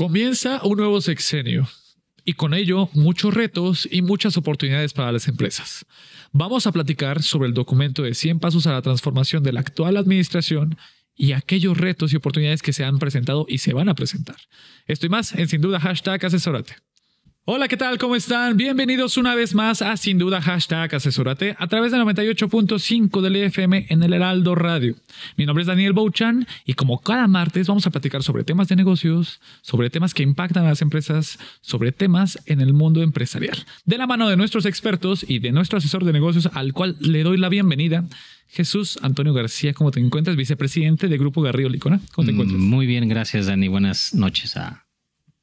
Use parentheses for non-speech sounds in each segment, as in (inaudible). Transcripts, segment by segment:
Comienza un nuevo sexenio y con ello muchos retos y muchas oportunidades para las empresas. Vamos a platicar sobre el documento de 100 pasos a la transformación de la actual administración y aquellos retos y oportunidades que se han presentado y se van a presentar. Estoy más en sin duda hashtag asesorate. Hola, ¿qué tal? ¿Cómo están? Bienvenidos una vez más a Sin Duda Hashtag Asesórate a través de 98.5 del EFM en el Heraldo Radio. Mi nombre es Daniel Bouchan y como cada martes vamos a platicar sobre temas de negocios, sobre temas que impactan a las empresas, sobre temas en el mundo empresarial. De la mano de nuestros expertos y de nuestro asesor de negocios al cual le doy la bienvenida. Jesús Antonio García, ¿cómo te encuentras? Vicepresidente de Grupo Garrido Licona. ¿Cómo te mm, encuentras? Muy bien, gracias Dani. Buenas noches a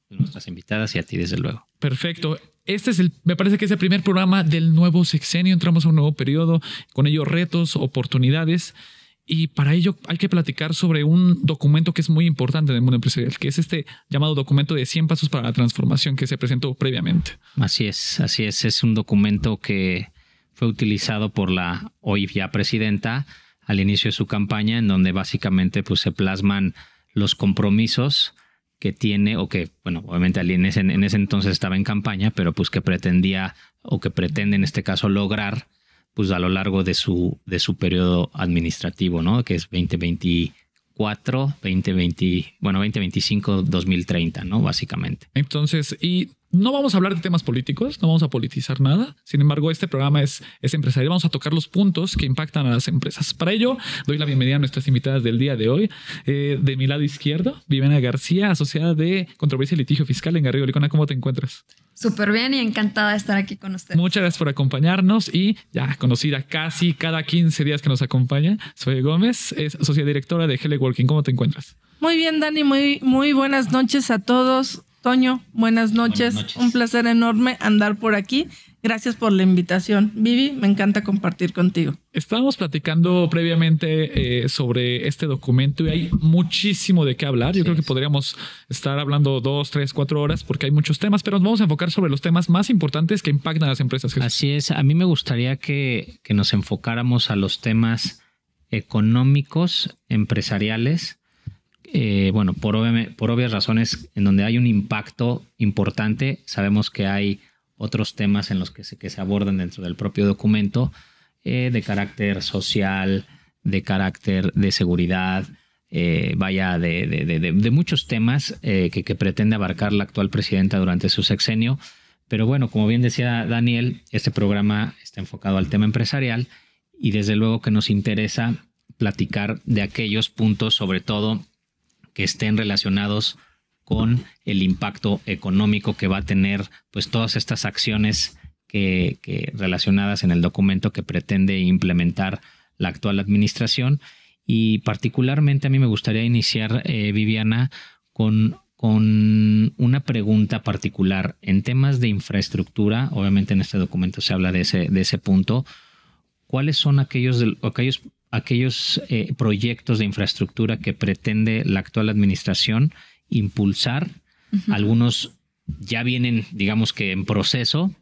nuestras invitadas y a ti, desde luego. Perfecto. Este es el, me parece que es el primer programa del nuevo sexenio. Entramos a un nuevo periodo, con ello retos, oportunidades. Y para ello hay que platicar sobre un documento que es muy importante en el mundo empresarial, que es este llamado documento de 100 pasos para la transformación que se presentó previamente. Así es, así es. Es un documento que fue utilizado por la hoy ya presidenta al inicio de su campaña, en donde básicamente pues, se plasman los compromisos que tiene o que, bueno, obviamente en ese, en ese entonces estaba en campaña, pero pues que pretendía o que pretende en este caso lograr pues a lo largo de su, de su periodo administrativo, ¿no? Que es 2024, 2020, bueno, 2025, 2030, ¿no? Básicamente. Entonces, y no vamos a hablar de temas políticos, no vamos a politizar nada. Sin embargo, este programa es, es empresarial. Vamos a tocar los puntos que impactan a las empresas. Para ello, doy la bienvenida a nuestras invitadas del día de hoy. Eh, de mi lado izquierdo, Viviana García, asociada de Controversia y Litigio Fiscal en Garrido Licona. ¿Cómo te encuentras? Súper bien y encantada de estar aquí con ustedes. Muchas gracias por acompañarnos y ya conocida casi cada 15 días que nos acompaña. Soy Gómez, es socia directora de Hele Working. ¿Cómo te encuentras? Muy bien, Dani. Muy, muy buenas noches a todos. Toño, buenas noches. Un placer enorme andar por aquí. Gracias por la invitación. Vivi, me encanta compartir contigo. Estábamos platicando previamente eh, sobre este documento y hay muchísimo de qué hablar. Yo creo que podríamos estar hablando dos, tres, cuatro horas porque hay muchos temas, pero nos vamos a enfocar sobre los temas más importantes que impactan a las empresas. Así es. A mí me gustaría que nos enfocáramos a los temas económicos, empresariales eh, bueno, por, obvias razones, en donde hay un impacto importante, sabemos que hay otros temas en los que se, abordan dentro del propio documento, eh, de carácter social, de carácter de seguridad, eh, vaya, de, muchos temas que, que, pretende abarcar la actual presidenta durante su sexenio. Pero bueno, como bien decía Daniel, este programa está enfocado al tema empresarial y desde luego que nos interesa platicar de aquellos puntos, sobre todo que estén relacionados con el impacto económico que va a tener pues todas estas acciones que, relacionadas en el documento que pretende implementar la actual administración y particularmente a mí me gustaría iniciar eh, Viviana con con una pregunta particular en temas de infraestructura obviamente en este documento se habla de ese de ese punto cuáles son aquellos de, aquellos aquellos eh, proyectos de infraestructura que pretende la actual administración impulsar. Algunos ya vienen, digamos que en proceso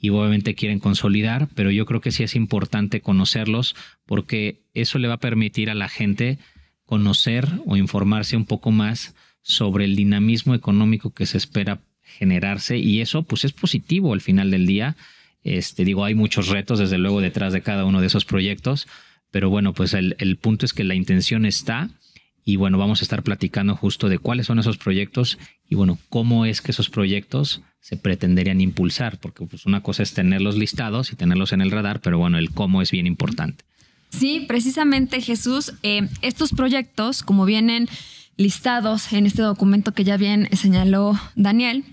y obviamente quieren consolidar, pero yo creo que sí es importante conocerlos porque eso le va a permitir a la gente conocer o informarse un poco más sobre el dinamismo económico que se espera generarse y eso pues es positivo al final del día. Este, digo, hay muchos retos desde luego detrás de cada uno de esos proyectos, pero bueno, pues el, punto es que la intención está y bueno, vamos a estar platicando justo de cuáles son esos proyectos y bueno, cómo es que esos proyectos se pretenderían impulsar, porque pues una cosa es tenerlos listados y tenerlos en el radar, pero bueno, el cómo es bien importante. Sí, precisamente Jesús, eh, estos proyectos, como vienen listados en este documento que ya bien señaló Daniel,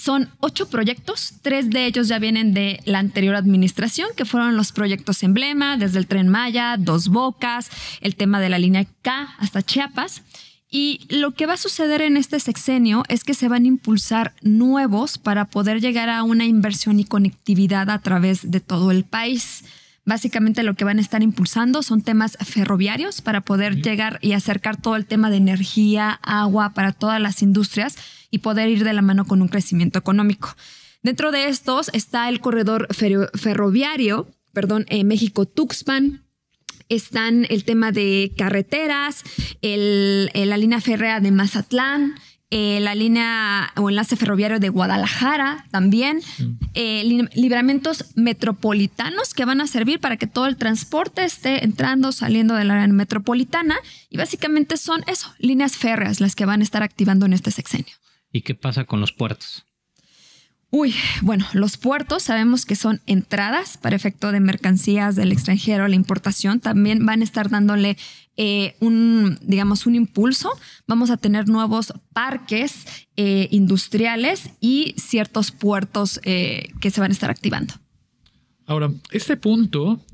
son ocho proyectos, tres de ellos ya vienen de la anterior administración, que fueron los proyectos emblema, desde el tren Maya, Dos Bocas, el tema de la línea K hasta Chiapas. Y lo que va a suceder en este sexenio es que se van a impulsar nuevos para poder llegar a una inversión y conectividad a través de todo el país. Básicamente lo que van a estar impulsando son temas ferroviarios para poder llegar y acercar todo el tema de energía, agua para todas las industrias y poder ir de la mano con un crecimiento económico. Dentro de estos está el corredor ferroviario, perdón, eh, México-Tuxpan, están el tema de carreteras, la línea férrea de Mazatlán, eh, la línea o enlace ferroviario de Guadalajara también, mm. eh, libramientos metropolitanos que van a servir para que todo el transporte esté entrando, saliendo de la área metropolitana y básicamente son eso, líneas férreas las que van a estar activando en este sexenio. ¿Y qué pasa con los puertos? Uy, bueno, los puertos sabemos que son entradas para efecto de mercancías del extranjero, la importación, también van a estar dándole eh, un, digamos, un impulso. Vamos a tener nuevos parques eh, industriales y ciertos puertos eh, que se van a estar activando. Ahora, este punto,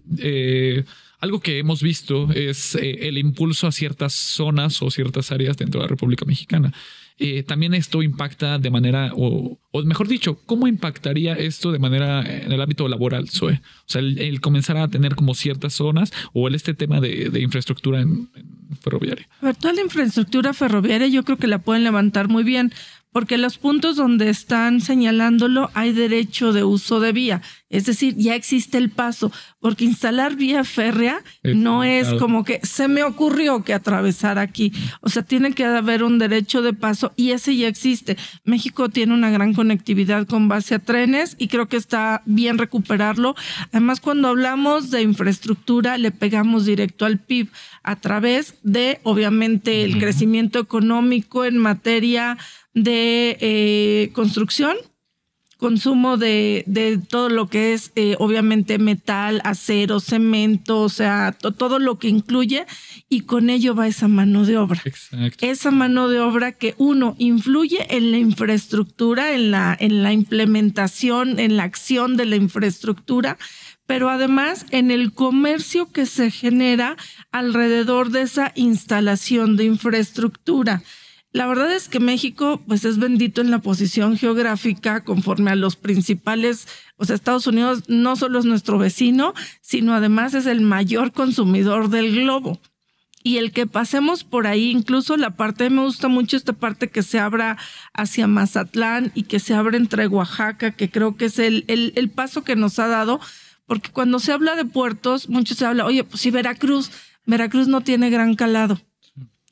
algo que hemos visto es el impulso a ciertas zonas o ciertas áreas dentro de la República Mexicana. Eh, también esto impacta de manera, o, mejor dicho, ¿cómo impactaría esto de manera en el ámbito laboral, Zoe? O sea, el, comenzará comenzar a tener como ciertas zonas o el este tema de, infraestructura ferroviaria. A toda la infraestructura ferroviaria yo creo que la pueden levantar muy bien, porque los puntos donde están señalándolo hay derecho de uso de vía. Es decir, ya existe el paso, porque instalar vía férrea no es como que se me ocurrió que atravesar aquí. O sea, tiene que haber un derecho de paso y ese ya existe. México tiene una gran conectividad con base a trenes y creo que está bien recuperarlo. Además, cuando hablamos de infraestructura, le pegamos directo al PIB a través de, obviamente, el crecimiento económico en materia de eh, construcción consumo de, todo lo que es eh, obviamente metal, acero, cemento, o sea, todo lo que incluye y con ello va esa mano de obra. Exacto. Esa mano de obra que uno influye en la infraestructura, en la, en la implementación, en la acción de la infraestructura, pero además en el comercio que se genera alrededor de esa instalación de infraestructura. La verdad es que México pues es bendito en la posición geográfica conforme a los principales, o sea, Estados Unidos no solo es nuestro vecino, sino además es el mayor consumidor del globo. Y el que pasemos por ahí, incluso la parte, me gusta mucho esta parte que se abra hacia Mazatlán y que se abre entre Oaxaca, que creo que es el, el, paso que nos ha dado, porque cuando se habla de puertos, mucho se habla, oye, pues si Veracruz, Veracruz no tiene gran calado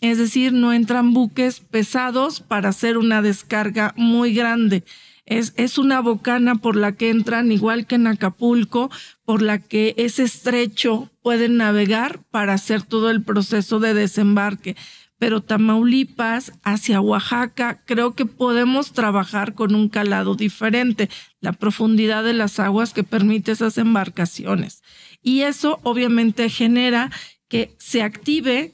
es decir, no entran buques pesados para hacer una descarga muy grande. Es, es, una bocana por la que entran, igual que en Acapulco, por la que es estrecho, pueden navegar para hacer todo el proceso de desembarque. Pero Tamaulipas hacia Oaxaca, creo que podemos trabajar con un calado diferente, la profundidad de las aguas que permite esas embarcaciones. Y eso obviamente genera que se active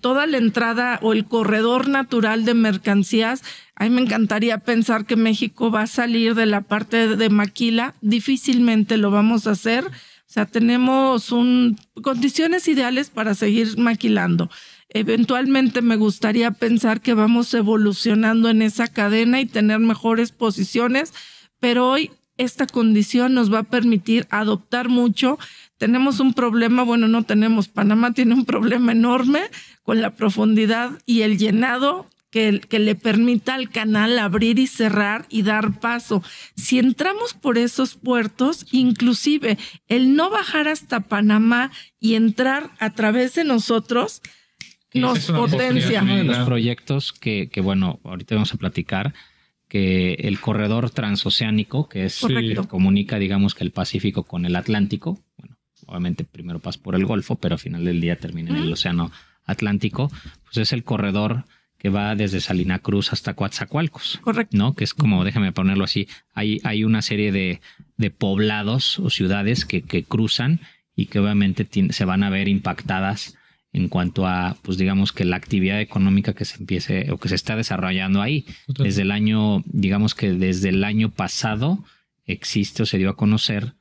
toda la entrada o el corredor natural de mercancías. A mí me encantaría pensar que México va a salir de la parte de Maquila. Difícilmente lo vamos a hacer. O sea, tenemos condiciones ideales para seguir maquilando. Eventualmente me gustaría pensar que vamos evolucionando en esa cadena y tener mejores posiciones, pero hoy esta condición nos va a permitir adoptar mucho tenemos un problema, bueno, no tenemos, Panamá tiene un problema enorme con la profundidad y el llenado que, que, le permita al canal abrir y cerrar y dar paso. Si entramos por esos puertos, inclusive el no bajar hasta Panamá y entrar a través de nosotros, nos potencia. los proyectos que, que, bueno, ahorita vamos a platicar, que el corredor transoceánico, que es el que comunica, digamos, que el Pacífico con el Atlántico, bueno, obviamente primero pasa por el Golfo, pero al final del día termina en el Océano Atlántico, pues es el corredor que va desde Salina Cruz hasta Coatzacoalcos. Correcto. ¿No? Que es como, déjame ponerlo así, hay, hay una serie de, poblados o ciudades que, que cruzan y que obviamente se van a ver impactadas en cuanto a, pues digamos que la actividad económica que se empiece o que se está desarrollando ahí. Desde el año, digamos que desde el año pasado existe o se dio a conocer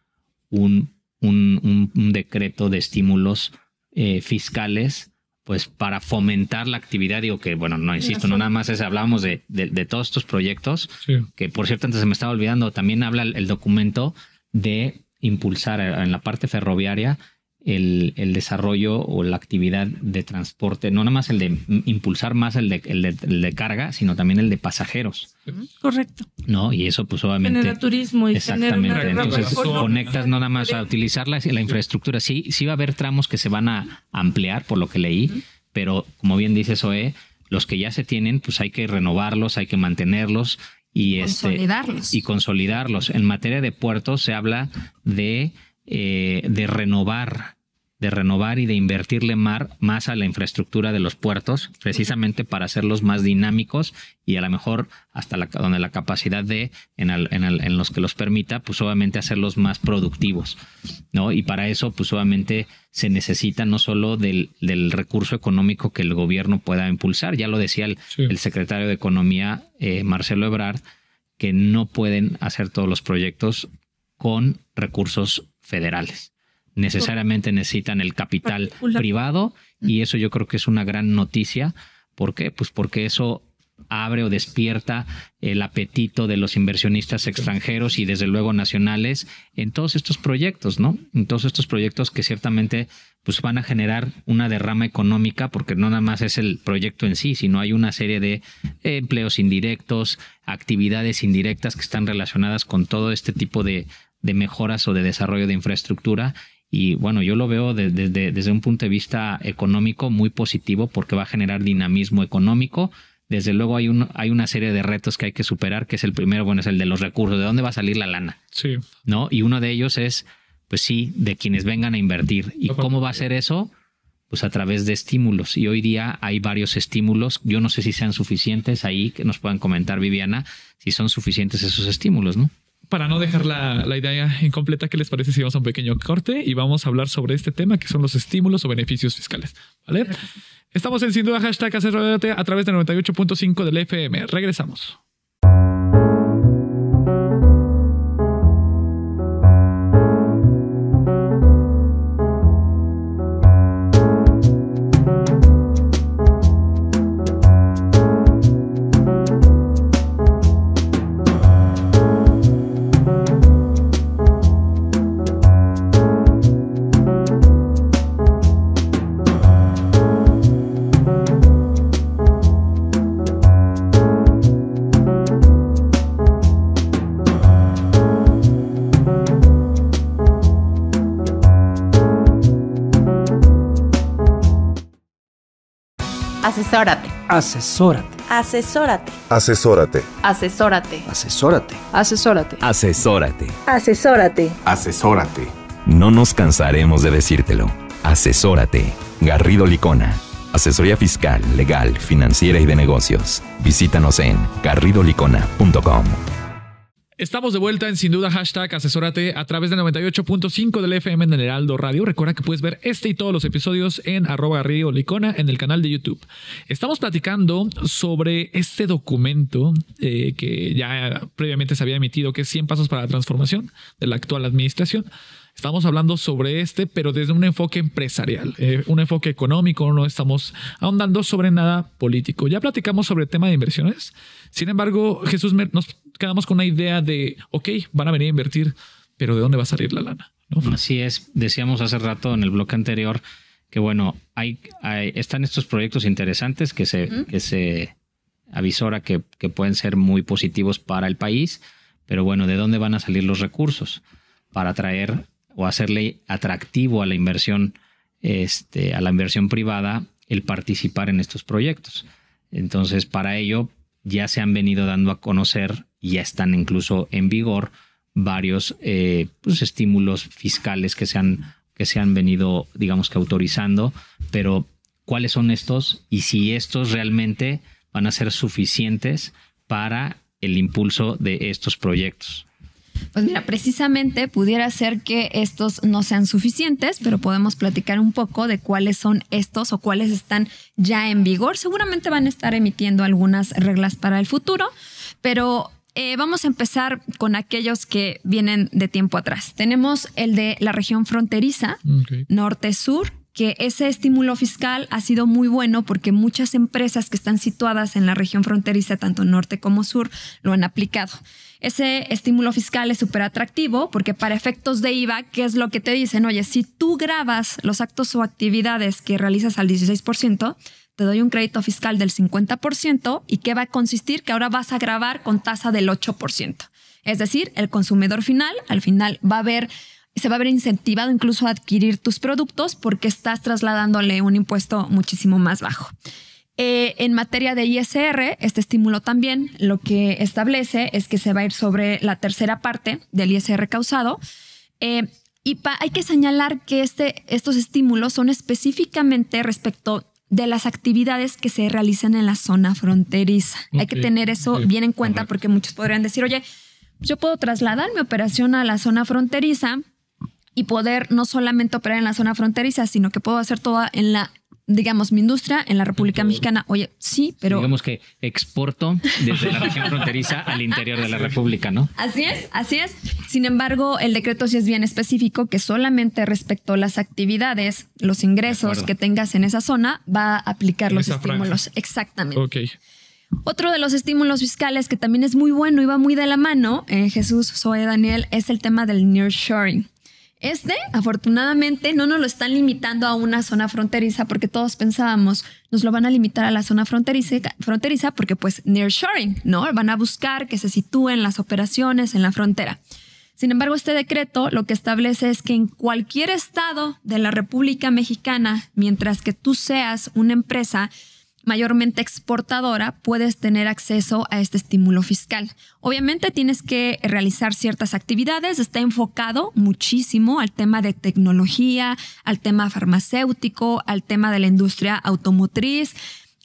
un un, decreto de estímulos eh, fiscales pues para fomentar la actividad, digo que, bueno, no, insisto, no nada más es, hablábamos de, todos estos proyectos, que por cierto, antes se me estaba olvidando, también habla el documento de impulsar eh, en la parte ferroviaria el, desarrollo o la actividad de transporte, no nada más el de impulsar más el de, carga, sino también el de pasajeros. Correcto. ¿No? Y eso pues obviamente... Genera turismo y Exactamente. Entonces conectas no nada más a utilizar la, infraestructura. Sí, sí va a haber tramos que se van a ampliar, por lo que leí, pero como bien dice Zoe, los que ya se tienen, pues hay que renovarlos, hay que mantenerlos y, este, consolidarlos. Este, y consolidarlos. En materia de puertos se habla de, eh, de renovar de renovar y de invertirle mar, más a la infraestructura de los puertos, precisamente para hacerlos más dinámicos y a lo mejor hasta la, donde la capacidad de, en, los que los permita, pues obviamente hacerlos más productivos, ¿no? Y para eso, pues obviamente se necesita no solo del, recurso económico que el gobierno pueda impulsar, ya lo decía el, secretario de Economía, eh, Marcelo Ebrard, que no pueden hacer todos los proyectos con recursos federales necesariamente necesitan el capital privado y eso yo creo que es una gran noticia. ¿Por qué? Pues porque eso abre o despierta el apetito de los inversionistas extranjeros y desde luego nacionales en todos estos proyectos, ¿no? En todos estos proyectos que ciertamente pues van a generar una derrama económica porque no nada más es el proyecto en sí, sino hay una serie de empleos indirectos, actividades indirectas que están relacionadas con todo este tipo de, de mejoras o de desarrollo de infraestructura y bueno, yo lo veo desde, desde, un punto de vista económico muy positivo porque va a generar dinamismo económico, desde luego hay, un, hay una serie de retos que hay que superar, que es el primero, bueno, es el de los recursos, de dónde va a salir la lana. Sí. ¿No? Y uno de ellos es, pues sí, de quienes vengan a invertir. ¿Y cómo va a ser eso? Pues a través de estímulos. Y hoy día hay varios estímulos. Yo no sé si sean suficientes ahí, que nos puedan comentar, Viviana, si son suficientes esos estímulos, ¿no? para no dejar la, la, idea incompleta, ¿qué les parece si vamos a un pequeño corte y vamos a hablar sobre este tema que son los estímulos o beneficios fiscales? ¿Vale? Estamos en sin duda hashtag a través de 98.5 del FM. Regresamos. Asesórate. Asesórate. Asesórate. Asesórate. Asesórate. Asesórate. Asesórate. Asesórate. Asesórate. Asesórate. No nos cansaremos de decírtelo. Asesórate. Garrido Licona. Asesoría fiscal, legal, financiera y de negocios. Visítanos en garridolicona.com. Estamos de vuelta en Sin Duda Hashtag Asesórate a través del 98.5 del FM en el Heraldo Radio. Recuerda que puedes ver este y todos los episodios en arroba Río Licona en el canal de YouTube. Estamos platicando sobre este documento eh, que ya previamente se había emitido, que es 100 pasos para la transformación de la actual administración. Estamos hablando sobre este, pero desde un enfoque empresarial, eh, un enfoque económico, no estamos ahondando sobre nada político. Ya platicamos sobre el tema de inversiones. Sin embargo, Jesús nos quedamos con una idea de, ok, van a venir a invertir, pero ¿de dónde va a salir la lana? Así es, decíamos hace rato en el bloque anterior que bueno, hay, están estos proyectos interesantes que se, que se avisora que, pueden ser muy positivos para el país, pero bueno, ¿de dónde van a salir los recursos para atraer o hacerle atractivo a la inversión, este, a la inversión privada el participar en estos proyectos? Entonces, para ello ya se han venido dando a conocer ya están incluso en vigor varios eh, pues, estímulos fiscales que se, han, que se han venido, digamos que autorizando, pero cuáles son estos y si estos realmente van a ser suficientes para el impulso de estos proyectos. Pues mira, precisamente pudiera ser que estos no sean suficientes, pero podemos platicar un poco de cuáles son estos o cuáles están ya en vigor. Seguramente van a estar emitiendo algunas reglas para el futuro, pero eh, vamos a empezar con aquellos que vienen de tiempo atrás. Tenemos el de la región fronteriza, norte-sur, que ese estímulo fiscal ha sido muy bueno porque muchas empresas que están situadas en la región fronteriza, tanto norte como sur, lo han aplicado. Ese estímulo fiscal es súper atractivo porque para efectos de IVA, ¿qué es lo que te dicen? Oye, si tú grabas los actos o actividades que realizas al 16%, te doy un crédito fiscal del 50% y que va a consistir que ahora vas a grabar con tasa del 8%. Es decir, el consumidor final al final va a ver se va a ver incentivado incluso a adquirir tus productos porque estás trasladándole un impuesto muchísimo más bajo. Eh, en materia de ISR, este estímulo también lo que establece es que se va a ir sobre la tercera parte del ISR causado. Eh, y hay que señalar que este, estos estímulos son específicamente respecto de las actividades que se realizan en la zona fronteriza. Hay que tener eso bien en cuenta porque muchos podrían decir, oye, pues yo puedo trasladar mi operación a la zona fronteriza y poder no solamente operar en la zona fronteriza, sino que puedo hacer toda en la digamos, mi industria en la República Mexicana. Oye, sí, pero. Digamos que exporto desde la región fronteriza al interior de la República, ¿no? Así es, así es. Sin embargo, el decreto sí es bien específico que solamente respecto a las actividades, los ingresos que tengas en esa zona, va a aplicar los estímulos. Exactamente. Ok. Otro de los estímulos fiscales que también es muy bueno y va muy de la mano, eh, Jesús, soy Daniel, es el tema del nearshoring. Este, afortunadamente, no nos lo están limitando a una zona fronteriza porque todos pensábamos, nos lo van a limitar a la zona fronteriza, fronteriza porque pues nearshoring, ¿no? Van a buscar que se sitúen las operaciones en la frontera. Sin embargo, este decreto lo que establece es que en cualquier estado de la República Mexicana, mientras que tú seas una empresa mayormente exportadora, puedes tener acceso a este estímulo fiscal. Obviamente tienes que realizar ciertas actividades, está enfocado muchísimo al tema de tecnología, al tema farmacéutico, al tema de la industria automotriz.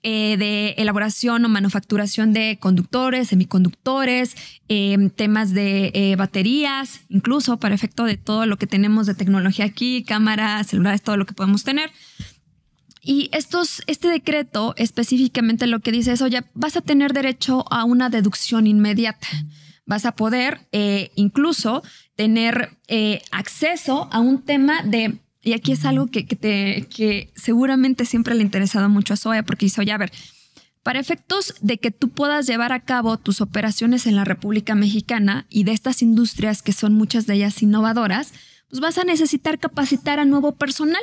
Eh, de elaboración o manufacturación de conductores, semiconductores, em, temas de eh, baterías, incluso para efecto de todo lo que tenemos de tecnología aquí, cámaras, celulares, todo lo que podemos tener. Y este decreto específicamente lo que dice es, oye, vas a tener derecho a una deducción inmediata. Vas a poder eh, incluso tener eh, acceso a un tema de y aquí es algo que, te, que, seguramente siempre le ha interesado mucho a Soya, porque dice, oye, a ver, para efectos de que tú puedas llevar a cabo tus operaciones en la República Mexicana y de estas industrias que son muchas de ellas innovadoras, pues vas a necesitar capacitar a nuevo personal.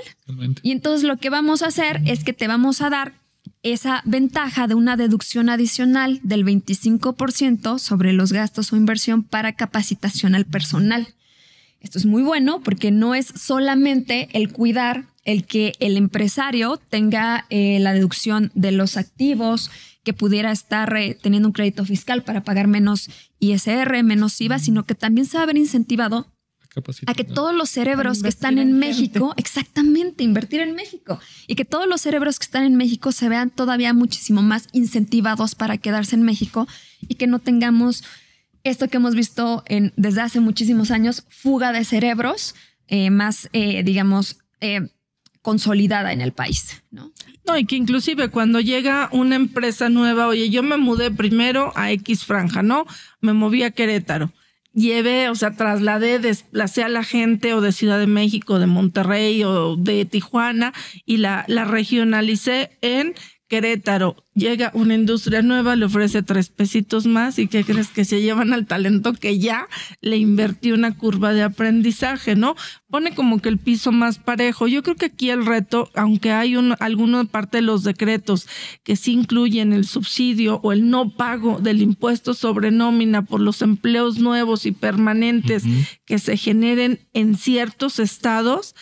Y entonces lo que vamos a hacer es que te vamos a dar esa ventaja de una deducción adicional del 25% sobre los gastos o inversión para capacitación al personal. Esto es muy bueno porque no es solamente el cuidar el que el empresario tenga eh, la deducción de los activos, que pudiera estar eh, teniendo un crédito fiscal para pagar menos ISR, menos IVA, sino que también se va a ver incentivado a que todos los cerebros que están en, México, (laughs) exactamente, invertir en México, y que todos los cerebros que están en México se vean todavía muchísimo más incentivados para quedarse en México y que no tengamos esto que hemos visto desde hace muchísimos años, fuga de cerebros eh, más, eh, digamos, eh, consolidada en el país, ¿no? No, y que inclusive cuando llega una empresa nueva, oye, yo me mudé primero a X franja, ¿no? Me moví a Querétaro llevé, o sea, trasladé, desplacé a la gente o de Ciudad de México, de Monterrey o de Tijuana y la, la regionalicé en Querétaro, llega una industria nueva, le ofrece tres pesitos más y ¿qué crees que se llevan al talento que ya le invertió una curva de aprendizaje, ¿no? Pone como que el piso más parejo. Yo creo que aquí el reto, aunque hay alguna parte de los decretos que sí incluyen el subsidio o el no pago del impuesto sobre nómina por los empleos nuevos y permanentes que se generen en ciertos estados,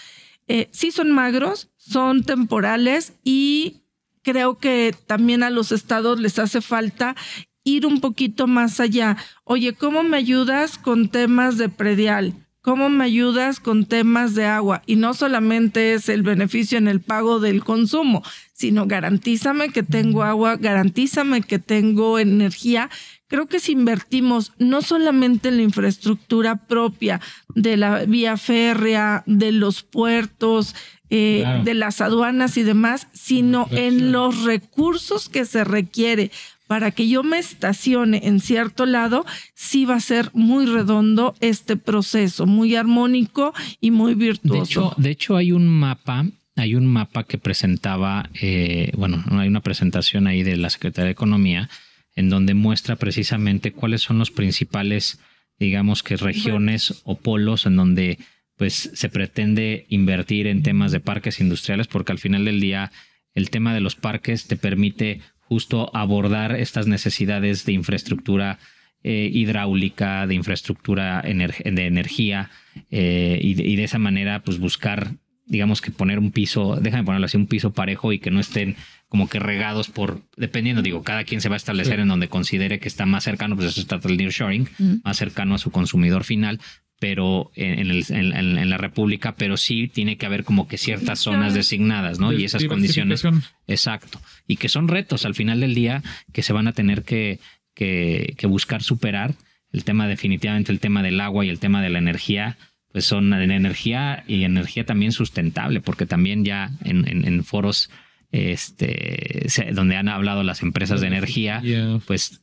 eh, sí son magros, son temporales y creo que también a los estados les hace falta ir un poquito más allá. Oye, ¿cómo me ayudas con temas de predial? ¿Cómo me ayudas con temas de agua? Y no solamente es el beneficio en el pago del consumo, sino garantízame que tengo agua, garantízame que tengo energía. Creo que si invertimos no solamente en la infraestructura propia de la vía férrea, de los puertos, eh, de las aduanas y demás, sino en los recursos que se requiere para que yo me estacione en cierto lado, sí va a ser muy redondo este proceso, muy armónico y muy virtuoso. De hecho, hay un mapa, hay un mapa que presentaba, eh, bueno, hay una presentación ahí de la Secretaría de Economía en donde muestra precisamente cuáles son los principales, digamos que regiones o polos en donde pues se pretende invertir en temas de parques industriales porque al final del día el tema de los parques te permite justo abordar estas necesidades de infraestructura eh, hidráulica, de infraestructura de energía eh, y, de, esa manera pues buscar, digamos que poner un piso, déjame ponerlo así, un piso parejo y que no estén como que regados por, dependiendo, digo, cada quien se va a establecer en donde considere que está más cercano, pues eso está el nearshoring, más cercano a su consumidor final, pero en, el, en, la República, pero sí tiene que haber como que ciertas zonas designadas, ¿no? y esas condiciones. Exacto. Y que son retos al final del día que se van a tener que, que, buscar superar. El tema definitivamente, el tema del agua y el tema de la energía, pues son energía y energía también sustentable, porque también ya en, foros este, donde han hablado las empresas de energía, pues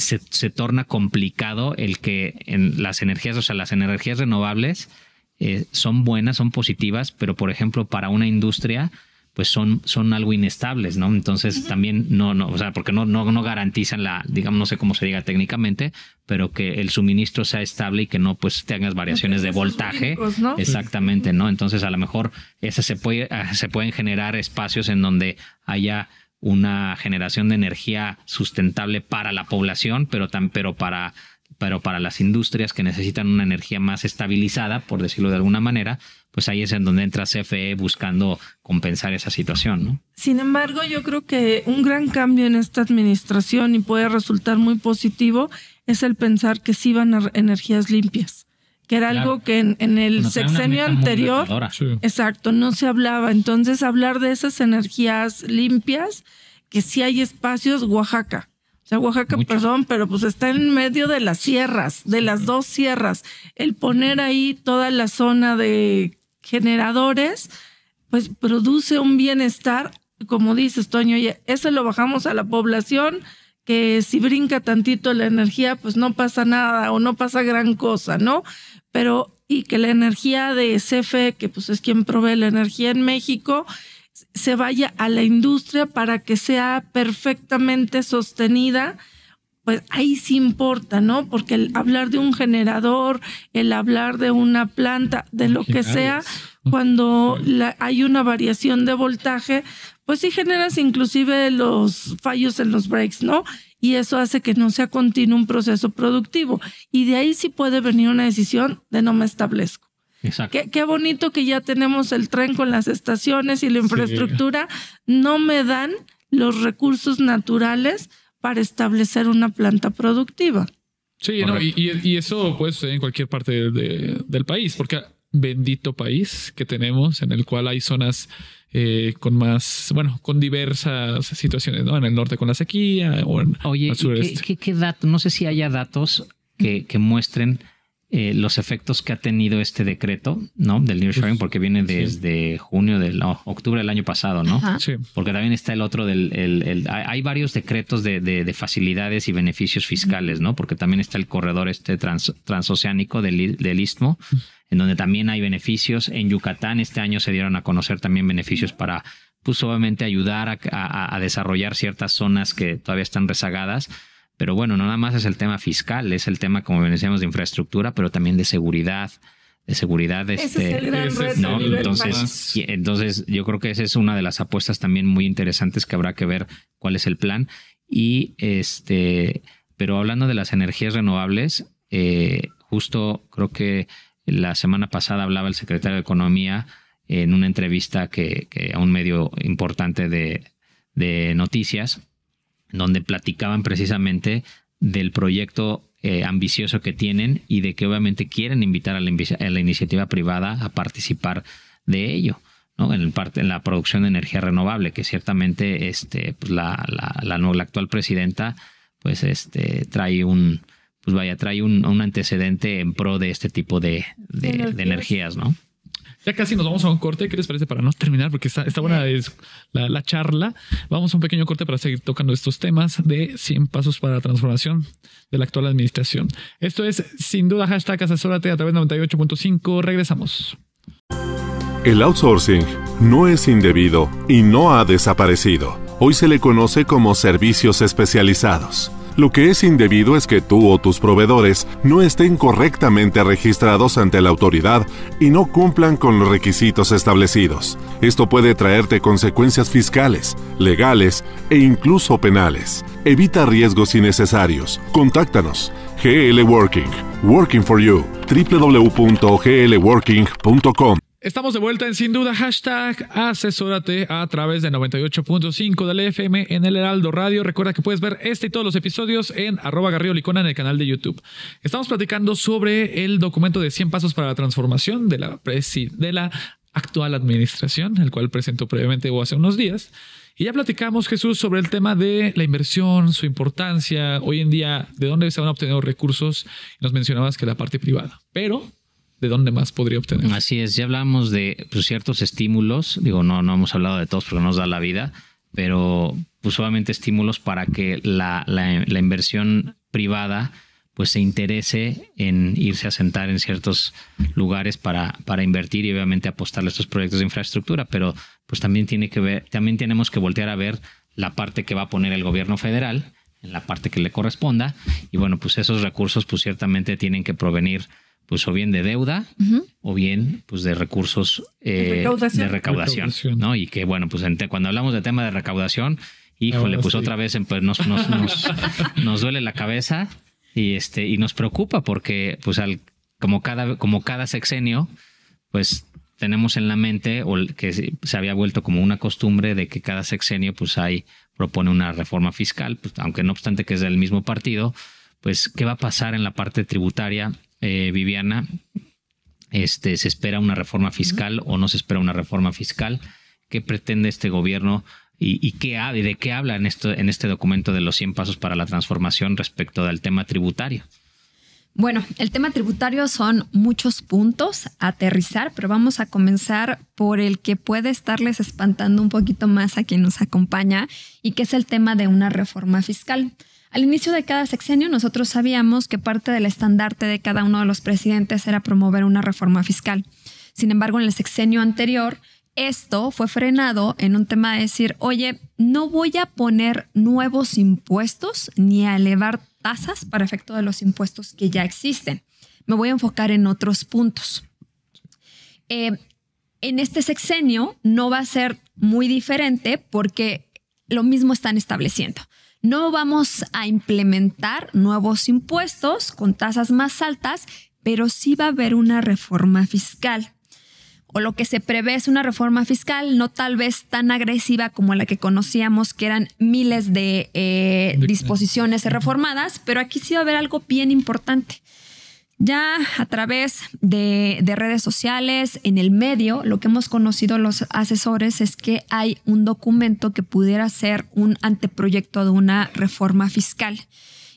se, torna complicado el que en las energías, o sea, las energías renovables eh, son buenas, son positivas, pero por ejemplo, para una industria, pues son, son algo inestables, ¿no? Entonces también no, no, o sea, porque no, no, no garantizan la, digamos, no sé cómo se diga técnicamente, pero que el suministro sea estable y que no pues tengas variaciones de voltaje. Exactamente, ¿no? Entonces a lo mejor se puede, ah, se pueden generar espacios en donde haya una generación de energía sustentable para la población, pero, tan, pero, para, pero para las industrias que necesitan una energía más estabilizada, por decirlo de alguna manera, pues ahí es en donde entra CFE buscando compensar esa situación. Sin embargo, yo creo que un gran cambio en esta administración y puede resultar muy positivo es el pensar que sí van a energías limpias que era algo que en, el sexenio anterior, exacto, no se hablaba. Entonces, hablar de esas energías limpias, que sí hay espacios, Oaxaca. O sea, Oaxaca, perdón, pero pues está en medio de las sierras, de las dos sierras. El poner ahí toda la zona de generadores, pues produce un bienestar, como dices, Toño, y eso lo bajamos a la población, que si brinca tantito la energía, pues no pasa nada o no pasa gran cosa, ¿no? pero y que la energía de CFE, que pues es quien provee la energía en México, se vaya a la industria para que sea perfectamente sostenida, pues ahí sí importa, ¿no? Porque el hablar de un generador, el hablar de una planta, de lo que sea, cuando hay una variación de voltaje, pues sí generas inclusive los fallos en los breaks, ¿no? y eso hace que no sea continuo un proceso productivo. Y de ahí sí puede venir una decisión de no me establezco. Exacto. Qué, bonito que ya tenemos el tren con las estaciones y la infraestructura. No me dan los recursos naturales para establecer una planta productiva. Sí, y, eso puede suceder en cualquier parte del país, porque bendito país que tenemos en el cual hay zonas eh, con más, bueno, con diversas situaciones, ¿no? En el norte con la sequía o en Oye, el ¿qué, qué, qué dato? No sé si haya datos que, que muestren eh, los efectos que ha tenido este decreto, ¿no? Del nearshoring, porque viene desde junio del octubre del año pasado, ¿no? Porque también está el otro del el, hay varios decretos de, de, facilidades y beneficios fiscales, ¿no? Porque también está el corredor este transoceánico del, istmo, en donde también hay beneficios. En Yucatán este año se dieron a conocer también beneficios para pues obviamente ayudar a desarrollar ciertas zonas que todavía están rezagadas pero bueno, nada más es el tema fiscal, es el tema, como decíamos, de infraestructura, pero también de seguridad, de seguridad. este, es el gran entonces, entonces, yo creo que esa es una de las apuestas también muy interesantes que habrá que ver cuál es el plan. Y este, pero hablando de las energías renovables, eh, justo creo que la semana pasada hablaba el secretario de Economía en una entrevista que, a un medio importante de noticias donde platicaban precisamente del proyecto eh, ambicioso que tienen y de que obviamente quieren invitar a la, iniciativa privada a participar de ello. En, en la producción de energía renovable, que ciertamente este, pues la, la, actual presidenta pues este, trae un, pues vaya, trae un, un antecedente en pro de este tipo de, de energías, ¿no? Ya casi nos vamos a un corte. ¿Qué les parece para no terminar? Porque está, está buena es la, charla. Vamos a un pequeño corte para seguir tocando estos temas de 100 pasos para la transformación de la actual administración. Esto es sin duda hashtag asesórate a través 98.5. Regresamos. El outsourcing no es indebido y no ha desaparecido. Hoy se le conoce como servicios especializados lo que es indebido es que tú o tus proveedores no estén correctamente registrados ante la autoridad y no cumplan con los requisitos establecidos. Esto puede traerte consecuencias fiscales, legales e incluso penales. Evita riesgos innecesarios. Contáctanos. GL Working. Working for you. www.glworking.com Estamos de vuelta en Sin Duda, hashtag asesórate a través de 98.5 del FM en el Heraldo Radio. Recuerda que puedes ver este y todos los episodios en arroba Garrido Licona en el canal de YouTube. Estamos platicando sobre el documento de 100 pasos para la transformación de la, de la actual administración, el cual presentó previamente o hace unos días. Y ya platicamos, Jesús, sobre el tema de la inversión, su importancia, hoy en día, de dónde se van a obtener recursos. Nos mencionabas que la parte privada, pero ¿de dónde más podría obtener? Así es, ya hablamos de pues, ciertos estímulos, digo, no, no hemos hablado de todos porque nos da la vida, pero pues solamente estímulos para que la, la, inversión privada pues se interese en irse a sentar en ciertos lugares para, para invertir y obviamente apostarle a estos proyectos de infraestructura, pero pues también tiene que ver, también tenemos que voltear a ver la parte que va a poner el gobierno federal, en la parte que le corresponda, y bueno, pues esos recursos pues ciertamente tienen que provenir pues o bien de deuda o bien pues de recursos eh, de recaudación, ¿no? Y que bueno, pues cuando hablamos de tema de recaudación, híjole, pues otra vez em, pues, nos, (laughs) nos, duele la cabeza y este y nos preocupa porque pues al como cada como cada sexenio, pues tenemos en la mente o que se había vuelto como una costumbre de que cada sexenio pues hay propone una reforma fiscal, pues, aunque no obstante que es del mismo partido, pues qué va a pasar en la parte tributaria eh, Viviana, este, ¿se espera una reforma fiscal o no se espera una reforma fiscal? ¿Qué pretende este gobierno y, y de qué habla en, esto, en este documento de los 100 pasos para la transformación respecto del tema tributario? Bueno, el tema tributario son muchos puntos a aterrizar, pero vamos a comenzar por el que puede estarles espantando un poquito más a quien nos acompaña y que es el tema de una reforma fiscal. Al inicio de cada sexenio nosotros sabíamos que parte del estandarte de cada uno de los presidentes era promover una reforma fiscal. Sin embargo, en el sexenio anterior, esto fue frenado en un tema de decir, oye, no voy a poner nuevos impuestos ni a elevar tasas para efecto de los impuestos que ya existen. Me voy a enfocar en otros puntos. Eh, en este sexenio no va a ser muy diferente porque lo mismo están estableciendo. No vamos a implementar nuevos impuestos con tasas más altas, pero sí va a haber una reforma fiscal. O lo que se prevé es una reforma fiscal no tal vez tan agresiva como la que conocíamos, que eran miles de eh, disposiciones reformadas, pero aquí sí va a haber algo bien importante ya a través de, redes sociales, en el medio, lo que hemos conocido los asesores es que hay un documento que pudiera ser un anteproyecto de una reforma fiscal.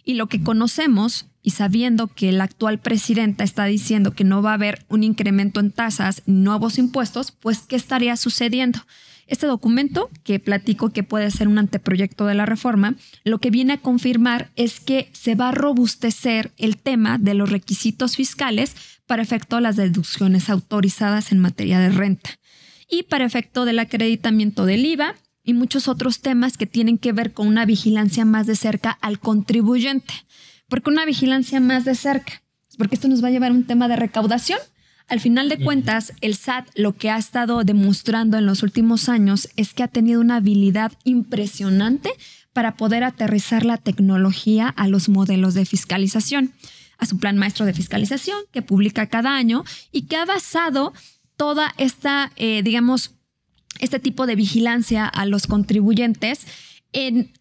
Y lo que conocemos y sabiendo que la actual presidenta está diciendo que no va a haber un incremento en tasas, nuevos impuestos, pues ¿qué estaría sucediendo? Este documento, que platico que puede ser un anteproyecto de la reforma, lo que viene a confirmar es que se va a robustecer el tema de los requisitos fiscales para efecto de las deducciones autorizadas en materia de renta y para efecto del acreditamiento del IVA y muchos otros temas que tienen que ver con una vigilancia más de cerca al contribuyente. porque una vigilancia más de cerca? Porque esto nos va a llevar a un tema de recaudación al final de cuentas, el SAT lo que ha estado demostrando en los últimos años es que ha tenido una habilidad impresionante para poder aterrizar la tecnología a los modelos de fiscalización, a su plan maestro de fiscalización que publica cada año y que ha basado toda esta, eh, digamos, este tipo de vigilancia a los contribuyentes en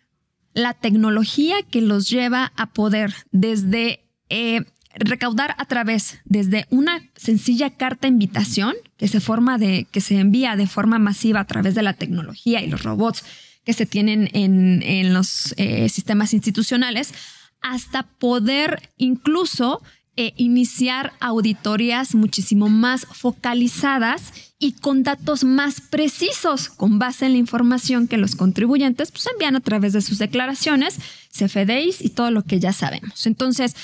la tecnología que los lleva a poder desde eh, recaudar a través desde una sencilla carta invitación que se forma de que se envía de forma masiva a través de la tecnología y los robots que se tienen en, los eh, sistemas institucionales hasta poder incluso eh, iniciar auditorías muchísimo más focalizadas y con datos más precisos con base en la información que los contribuyentes pues, envían a través de sus declaraciones, CFDIs y todo lo que ya sabemos. Entonces,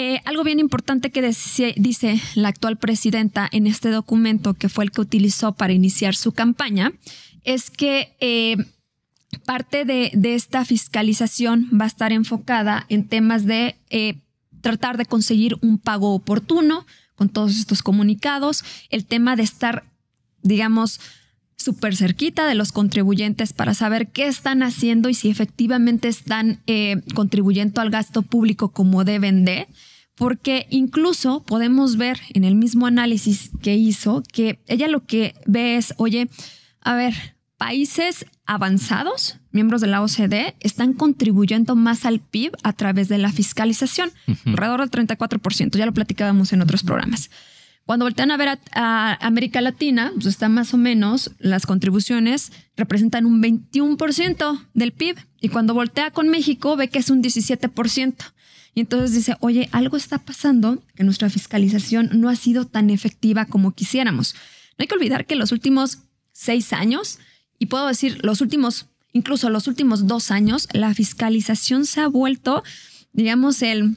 eh, algo bien importante que dice, la actual presidenta en este documento, que fue el que utilizó para iniciar su campaña, es que eh, parte de, esta fiscalización va a estar enfocada en temas de eh, tratar de conseguir un pago oportuno con todos estos comunicados, el tema de estar, digamos, súper cerquita de los contribuyentes para saber qué están haciendo y si efectivamente están eh, contribuyendo al gasto público como deben de, porque incluso podemos ver en el mismo análisis que hizo que ella lo que ve es, oye, a ver, países avanzados, miembros de la OCDE, están contribuyendo más al PIB a través de la fiscalización, alrededor del 34%, ya lo platicábamos en otros programas. Cuando voltean a ver a, América Latina, pues está más o menos, las contribuciones representan un 21% del PIB. Y cuando voltea con México, ve que es un 17%. Y entonces dice, oye, algo está pasando, que nuestra fiscalización no ha sido tan efectiva como quisiéramos. No hay que olvidar que los últimos seis años, y puedo decir los últimos, incluso los últimos dos años, la fiscalización se ha vuelto, digamos, el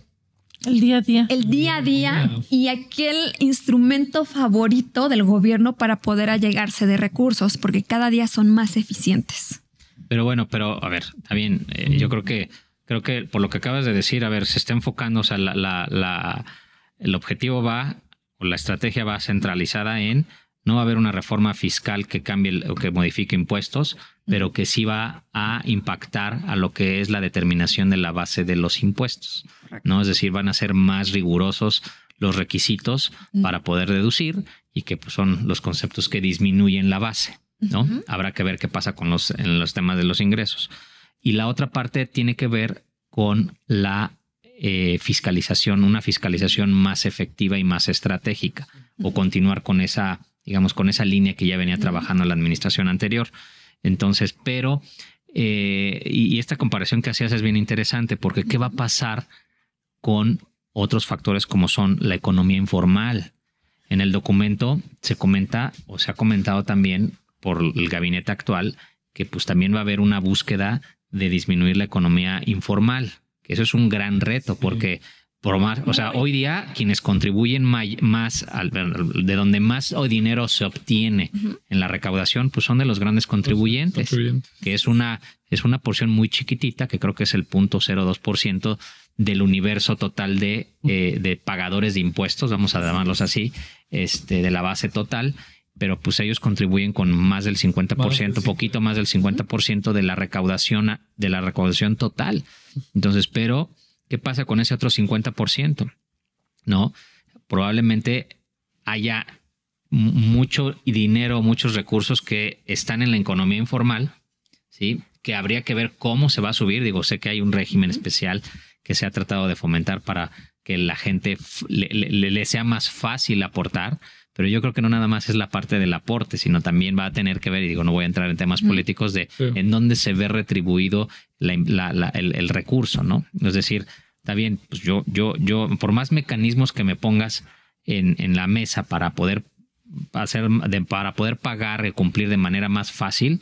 el día a día. El día a día y aquel instrumento favorito del gobierno para poder allegarse de recursos, porque cada día son más eficientes. Pero bueno, pero a ver, también eh, yo creo que creo que por lo que acabas de decir, a ver, se está enfocando, o sea, la, el objetivo va, o la estrategia va centralizada en no va a haber una reforma fiscal que cambie o que modifique impuestos, pero que sí va a impactar a lo que es la determinación de la base de los impuestos. ¿no? Es decir, van a ser más rigurosos los requisitos para poder deducir y que pues, son los conceptos que disminuyen la base. ¿no? Habrá que ver qué pasa con los, en los temas de los ingresos. Y la otra parte tiene que ver con la eh, fiscalización, una fiscalización más efectiva y más estratégica, o continuar con esa digamos, con esa línea que ya venía trabajando la administración anterior. Entonces, pero, eh, y, esta comparación que hacías es bien interesante porque ¿qué va a pasar con otros factores como son la economía informal? En el documento se comenta o se ha comentado también por el gabinete actual que pues también va a haber una búsqueda de disminuir la economía informal, que eso es un gran reto porque por más, o sea, hoy día quienes contribuyen más, de donde más dinero se obtiene en la recaudación, pues son de los grandes contribuyentes, que es una, es una porción muy chiquitita, que creo que es el 0.02% del universo total de, eh, de, pagadores de impuestos, vamos a llamarlos así, este, de la base total, pero pues ellos contribuyen con más del 50%, más poquito más del 50% de la recaudación, de la recaudación total. Entonces, pero ¿Qué pasa con ese otro 50%? ¿No? Probablemente haya mucho dinero, muchos recursos que están en la economía informal, ¿sí? que habría que ver cómo se va a subir. Digo, sé que hay un régimen especial que se ha tratado de fomentar para que la gente le sea más fácil aportar, pero yo creo que no nada más es la parte del aporte, sino también va a tener que ver, y digo, no voy a entrar en temas políticos, de en dónde se ve retribuido el, recurso, ¿no? Es decir, está bien, pues yo, yo, yo, por más mecanismos que me pongas en, en la mesa para poder hacer, para poder pagar y cumplir de manera más fácil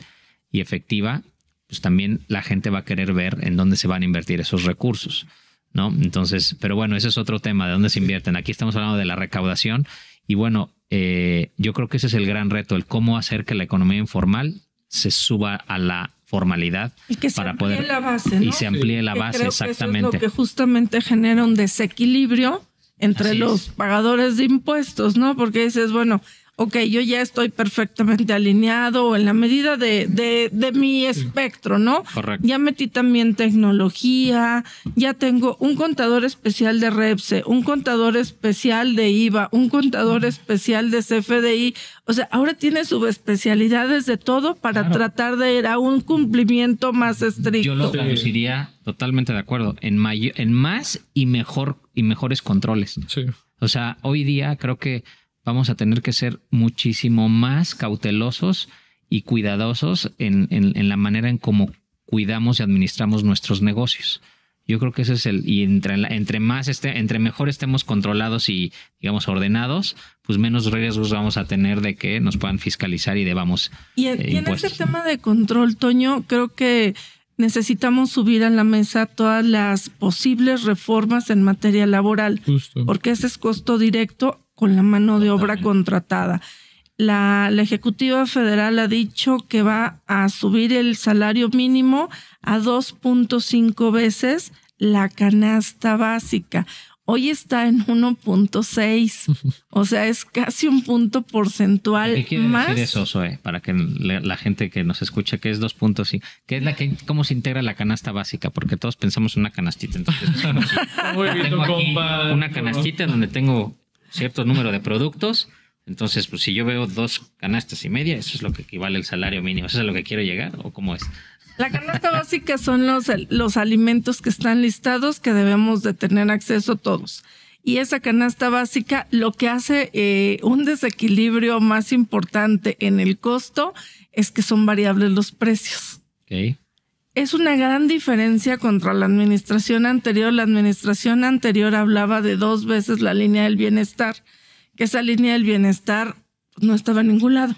y efectiva, pues también la gente va a querer ver en dónde se van a invertir esos recursos. ¿No? Entonces, pero bueno, ese es otro tema de dónde se invierten. Aquí estamos hablando de la recaudación y bueno, eh, yo creo que ese es el gran reto, el cómo hacer que la economía informal se suba a la formalidad y se para amplíe poder la base, y se amplíe la base exactamente que justamente genera un desequilibrio entre los pagadores de impuestos, ¿no? Porque dices, bueno, ok, yo ya estoy perfectamente alineado en la medida de, de, mi espectro, ¿no? Correcto. Ya metí también tecnología, ya tengo un contador especial de REPSE, un contador especial de IVA, un contador especial de CFDI. O sea, ahora tiene subespecialidades de todo para tratar de ir a un cumplimiento más estricto. Yo lo traduciría totalmente de acuerdo, en, en más y, mejor, y mejores controles. Sí. O sea, hoy día creo que vamos a tener que ser muchísimo más cautelosos y cuidadosos en, en, la manera en cómo cuidamos y administramos nuestros negocios. Yo creo que ese es el, y entre, entre más este, entre mejor estemos controlados y, digamos, ordenados, pues menos riesgos vamos a tener de que nos puedan fiscalizar y debamos. Y en, eh, y en ese tema de control, Toño, creo que necesitamos subir a la mesa todas las posibles reformas en materia laboral, porque ese es costo directo con la mano de obra contratada. La, Ejecutiva Federal ha dicho que va a subir el salario mínimo a 2.5 veces la canasta básica. Hoy está en 1.6, (laughs) o sea, es casi un punto porcentual ¿Qué quiere más. Decir eso, para que la, gente que nos escucha, que es 2.5, que es la cómo se integra la canasta básica, porque todos pensamos en una canastita. Entonces, (laughs) Muy bien, tengo una canastita donde tengo cierto número de productos. Entonces, pues si yo veo dos canastas y media, eso es lo que equivale al salario mínimo. ¿Eso es a lo que quiero llegar o cómo es? La canasta básica son los, los alimentos que están listados que debemos de tener acceso todos. Y esa canasta básica lo que hace eh, un desequilibrio más importante en el costo es que son variables los precios es una gran diferencia contra la administración anterior. La administración anterior hablaba de dos veces la línea del bienestar, que esa línea del bienestar no estaba en ningún lado.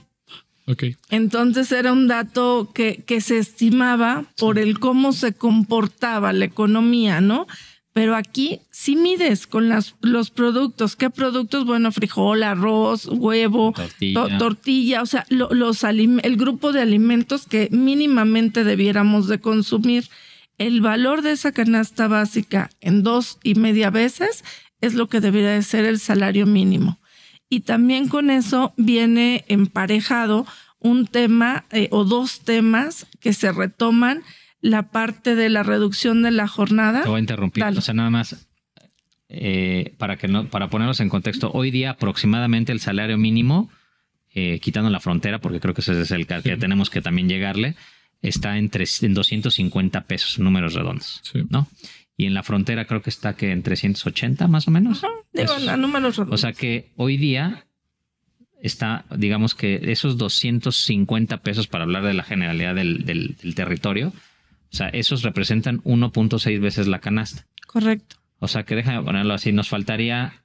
Okay. Entonces era un dato que, que se estimaba por el cómo se comportaba la economía, ¿no? Pero aquí sí mides con los productos. ¿Qué productos? Bueno, frijol, arroz, huevo, tortilla, o sea, el grupo de alimentos que mínimamente debiéramos de consumir. El valor de esa canasta básica en dos y media veces es lo que debería de ser el salario mínimo. Y también con eso viene emparejado un tema eh, o dos temas que se retoman la parte de la reducción de la jornada. Te voy a interrumpir. O sea, nada más eh, para que no, para ponernos en contexto, hoy día aproximadamente el salario mínimo, eh, quitando la frontera, porque creo que ese es el que tenemos que también llegarle, está en, 250 pesos, números redondos, ¿no? Y en la frontera creo que está que en 380 más o menos. No, digo, números redondos. O sea que hoy día está, digamos que esos 250 pesos para hablar de la generalidad del territorio, o sea, esos representan 1.6 veces la canasta. Correcto. O sea, que déjame ponerlo así, nos faltaría,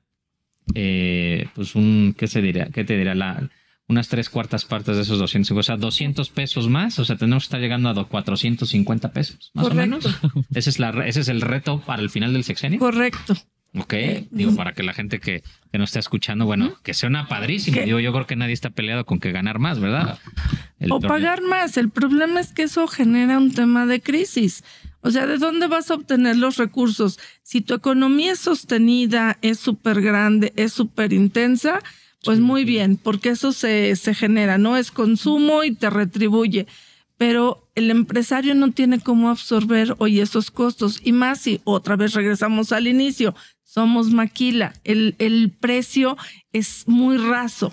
eh, pues un, ¿qué se diría? ¿Qué te dirá? La, unas tres cuartas partes de esos 250, o sea, 200 pesos más, o sea, tenemos que estar llegando a 450 pesos, más o menos. Ese es, la, ese es el reto para el final del sexenio. Correcto. Ok, eh, digo, para que la gente que, que nos está escuchando, bueno, que suena padrísimo. Digo, yo creo que nadie está peleado con que ganar más, ¿verdad? o pagar más. El problema es que eso genera un tema de crisis. O sea, ¿de dónde vas a obtener los recursos? Si tu economía es sostenida, es súper grande, es súper intensa, pues muy bien, porque eso se, se genera, ¿no? Es consumo y te retribuye pero el empresario no tiene cómo absorber hoy esos costos y más si otra vez regresamos al inicio, somos maquila. El, el precio es muy raso.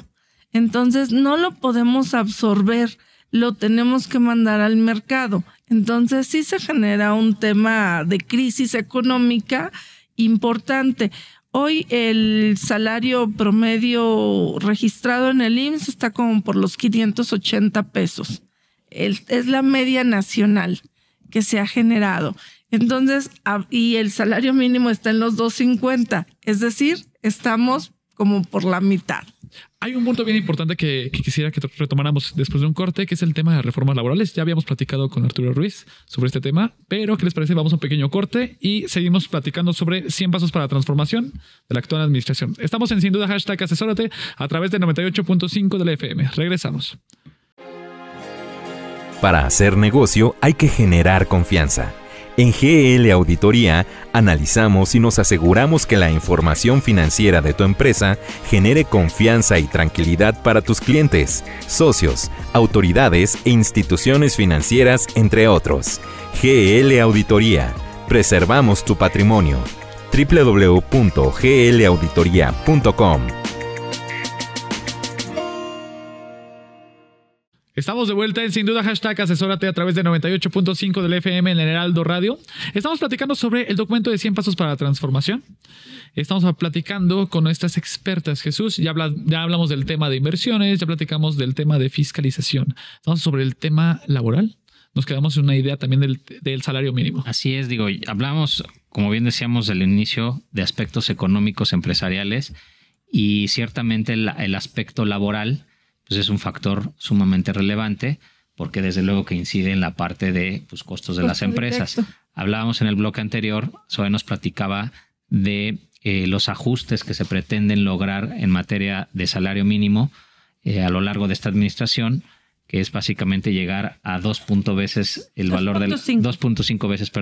Entonces no lo podemos absorber, lo tenemos que mandar al mercado. Entonces sí se genera un tema de crisis económica importante. Hoy el salario promedio registrado en el IMSS está como por los 580 pesos. es la media nacional que se ha generado. Entonces, y el salario mínimo está en los 250, es decir, estamos como por la mitad. Hay un punto bien importante que, quisiera que retomáramos después de un corte, que es el tema de reformas laborales. Ya habíamos platicado con Arturo Ruiz sobre este tema, pero ¿qué les parece? Vamos a un pequeño corte y seguimos platicando sobre 100 pasos para la transformación de la actual administración. Estamos en Sin Duda Hashtag Asesórate a través de 98.5 de la FM. Regresamos. Para hacer negocio hay que generar confianza. En GL Auditoría analizamos y nos aseguramos que la información financiera de tu empresa genere confianza y tranquilidad para tus clientes, socios, autoridades e instituciones financieras, entre otros. GL Auditoría. Preservamos tu patrimonio. www.glauditoría.com Estamos de vuelta en Sin Duda Hashtag Asesórate a través de 98.5 del FM en el Heraldo Radio. Estamos platicando sobre el documento de 100 pasos para la transformación. Estamos platicando con nuestras expertas, Jesús. Ya, hablamos del tema de inversiones, ya platicamos del tema de fiscalización. Estamos sobre el tema laboral. Nos quedamos en una idea también del, salario mínimo. Así es, digo, hablamos, como bien decíamos del inicio, de aspectos económicos empresariales y ciertamente el aspecto laboral pues es un factor sumamente relevante porque desde luego que incide en la parte de pues, costos de las empresas. Hablábamos en el bloque anterior, Zoe nos platicaba de eh, los ajustes que se pretenden lograr en materia de salario mínimo eh, a lo largo de esta administración, que es básicamente llegar a 2.5 veces el valor 2.5 veces,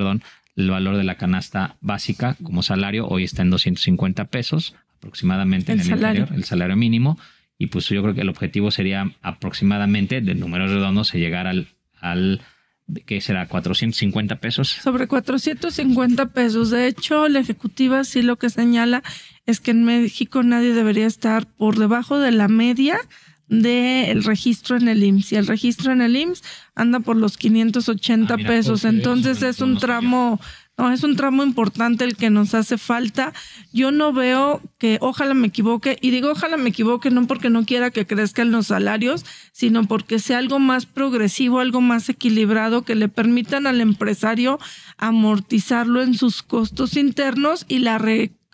el valor de la canasta básica como salario hoy está en 250 pesos aproximadamente en el el salario mínimo y pues yo creo que el objetivo sería aproximadamente, de números redondos, se llegar al, al que será 450 pesos. Sobre 450 pesos. De hecho, la ejecutiva sí lo que señala es que en México nadie debería estar por debajo de la media del registro en el IMSS. Y el registro en el IMSS anda por los 580 ah, pesos. Entonces es un tramo... No, es un tramo importante el que nos hace falta. Yo no veo que ojalá me equivoque, y digo ojalá me equivoque no porque no quiera que crezcan los salarios, sino porque sea algo más progresivo, algo más equilibrado, que le permitan al empresario amortizarlo en sus costos internos y la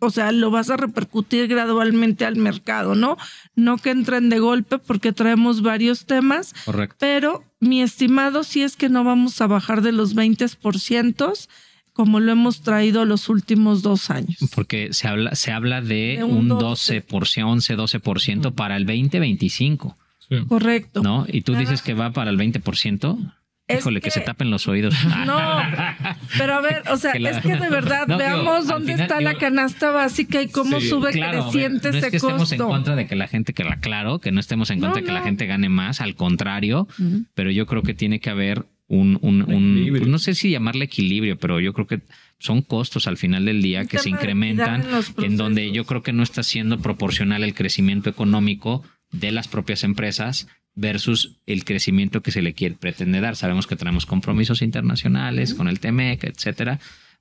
o sea, lo vas a repercutir gradualmente al mercado, ¿no? No que entren de golpe porque traemos varios temas. Correcto. Pero mi estimado sí es que no vamos a bajar de los 20% como lo hemos traído los últimos dos años. Porque se habla, se habla de, un un, un 12%, 11, 12% por ciento para el 2025. Sí. Correcto. ¿No? Y tú dices que va para el 20%. ciento. Híjole, que, se tapen los oídos. (laughs) No, (laughs) pero a ver, o sea, es que de (laughs) verdad veamos dónde está la canasta básica y cómo sube creciente no es que estemos en contra de que la gente que claro, que no estemos en contra de que la gente gane más, al contrario, pero yo creo que tiene que haber un, pues no sé si llamarle equilibrio, pero yo creo que son costos al final del día que se incrementan, en donde yo creo que no está siendo proporcional el crecimiento económico de las propias empresas versus el crecimiento que se le quiere pretende dar. Sabemos que tenemos compromisos internacionales con el TEMEC, etcétera,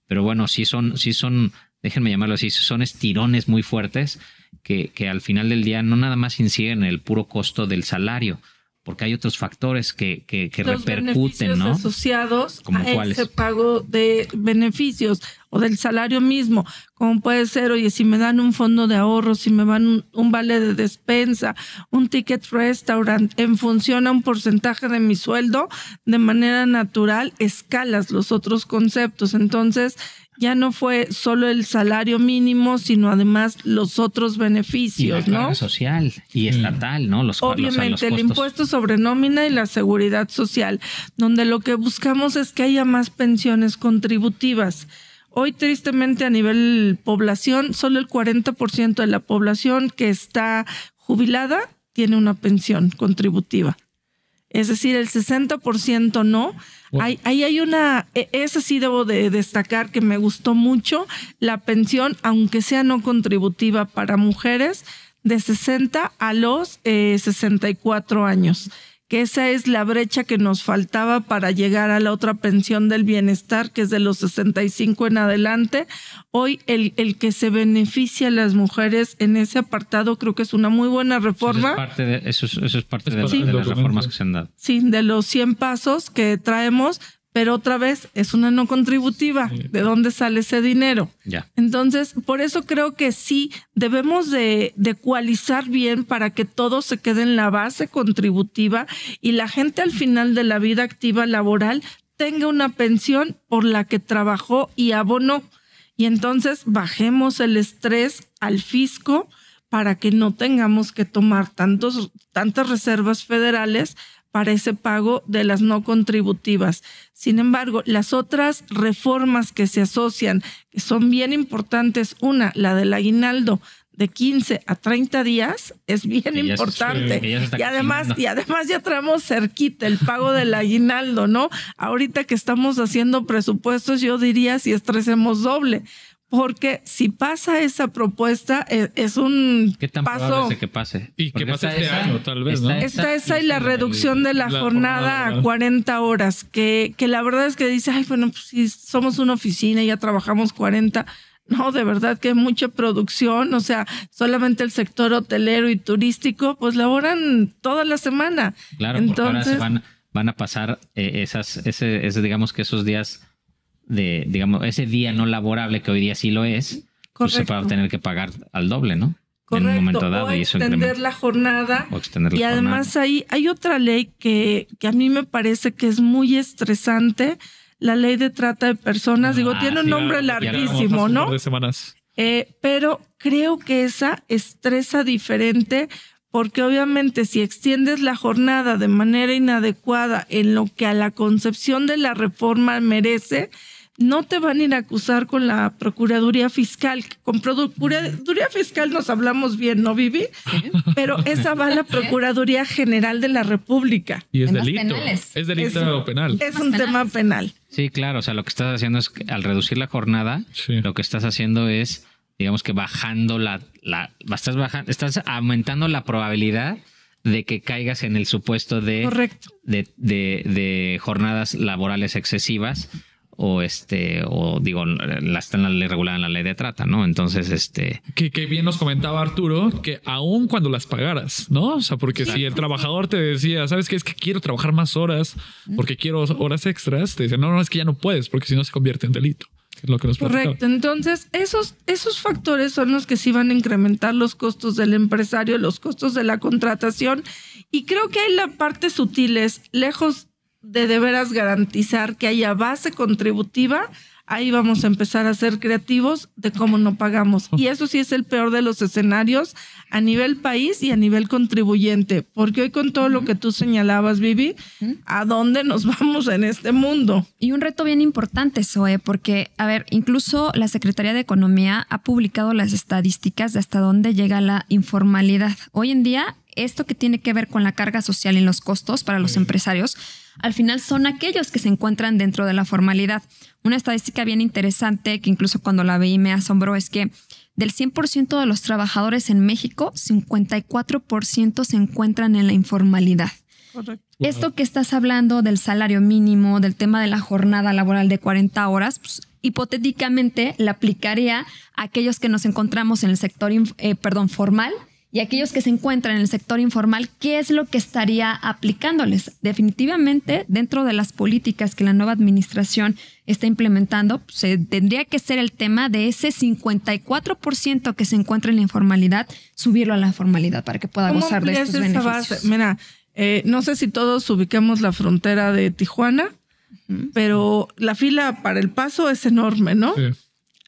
pero bueno, sí son, sí son, déjenme llamarlo así, son estirones muy fuertes que, que al final del día no nada más inciden en el puro costo del salario, porque hay otros factores que, que, que Los repercuten, ¿no? asociados como a ese pago de beneficios o del salario mismo, como puede ser, oye, si me dan un fondo de ahorro, si me van un, un vale de despensa, un ticket restaurant, en función a un porcentaje de mi sueldo, de manera natural escalas los otros conceptos. Entonces, ya no fue solo el salario mínimo, sino además los otros beneficios, ¿no? social y mm. estatal, ¿no? Los, Obviamente, el impuesto sobre nómina y la seguridad social, donde lo que buscamos es que haya más pensiones contributivas. Hoy, tristemente, a nivel población, solo el 40% de la población que está jubilada tiene una pensión contributiva es decir, el 60% no. Ahí, hay una, e, esa sí debo de destacar que me gustó mucho, la pensión, aunque sea no contributiva para mujeres, de 60 a los 64 eh, años que esa es la brecha que nos faltaba para llegar a la otra pensión del bienestar, que es de los 65 en adelante. Hoy el, que se beneficia a las mujeres en ese apartado creo que es una muy buena reforma. Eso es parte de las reformas que se han dado. Sí, de los 100 pasos que traemos, pero otra vez es una no contributiva. ¿De dónde sale ese dinero? Ya. Entonces, por eso creo que sí debemos de, de ecualizar bien para que todo se quede en la base contributiva y la gente al final de la vida activa laboral tenga una pensión por la que trabajó y abonó. Y entonces bajemos el estrés al fisco para que no tengamos que tomar tantos, tantas reservas federales para ese pago de las no contributivas. Sin embargo, las otras reformas que se asocian, que son bien importantes, una, la del aguinaldo de 15 a 30 días, es bien importante. y, además, y además ya traemos cerquita el pago del aguinaldo, ¿no? Ahorita que estamos haciendo presupuestos, yo diría si estresemos doble, porque si pasa esa propuesta, eh, es, un ¿Qué tan paso. que pase? Y que pase este año, tal vez, ¿no? Está, esa, y la reducción de la, jornada, a 40 horas, que, que la verdad es que dice, ay, bueno, pues si somos una oficina y ya trabajamos 40. No, de verdad que hay mucha producción, o sea, solamente el sector hotelero y turístico, pues laboran toda la semana. Claro, Entonces, van, van, a pasar eh, esas, ese, ese, digamos que esos días de, digamos, ese día no laborable que hoy día sí lo es, pues se va a tener que pagar al doble, ¿no? En un momento dado. extender la jornada. y además hay, otra ley que, que a mí me parece que es muy estresante, la ley de trata de personas. Digo, ah, tiene un nombre larguísimo, ¿no? semanas. Eh, pero creo que esa estresa diferente porque obviamente si extiendes la jornada de manera inadecuada en lo que a la concepción de la reforma merece, no te van a ir a acusar con la Procuraduría Fiscal. Con Procuraduría Fiscal nos hablamos bien, ¿no, Vivi? Pero esa va a la Procuraduría General de la República. Y es delito. Es delito penal. Es un tema penal. Sí, claro. O sea, lo que estás haciendo es, al reducir la jornada, lo que estás haciendo es, digamos que bajando la, la estás bajando, estás aumentando la probabilidad de que caigas en el supuesto de, de jornadas laborales excesivas o este o digo la está en la ley regulada en la ley de trata no entonces este que, bien nos comentaba Arturo que aun cuando las pagaras no o sea porque si el trabajador te decía sabes qué es que quiero trabajar más horas porque quiero horas extras te dice, no no es que ya no puedes porque si no se convierte en delito lo que nos correcto entonces esos esos factores son los que sí van a incrementar los costos del empresario los costos de la contratación y creo que hay la parte sutil es lejos de de veras garantizar que haya base contributiva, ahí vamos a empezar a ser creativos de cómo no pagamos. Y eso sí es el peor de los escenarios a nivel país y a nivel contribuyente, porque hoy con todo lo que tú señalabas, Vivi, ¿a dónde nos (laughs) vamos en este mundo? Y un reto bien importante, Zoe, porque, a ver, incluso la Secretaría de Economía ha publicado las estadísticas de hasta dónde llega la informalidad. Hoy en día esto que tiene que ver con la carga social y los costos para los empresarios, al final son aquellos que se encuentran dentro de la formalidad. Una estadística bien interesante que incluso cuando la vi me asombró es que del 100% de los trabajadores en México, 54% se encuentran en la informalidad. Esto que estás hablando del salario mínimo, del tema de la jornada laboral de 40 horas, pues, hipotéticamente la aplicaría a aquellos que nos encontramos en el sector eh, perdón, formal y aquellos que se encuentran en el sector informal, ¿qué es lo que estaría aplicándoles? Definitivamente, dentro de las políticas que la nueva administración está implementando, se tendría que ser el tema de ese 54% que se encuentra en la informalidad, subirlo a la formalidad para que pueda gozar de estos beneficios. Mira, eh, no sé si todos ubiquemos la frontera de Tijuana, pero la fila para el paso es enorme, ¿no?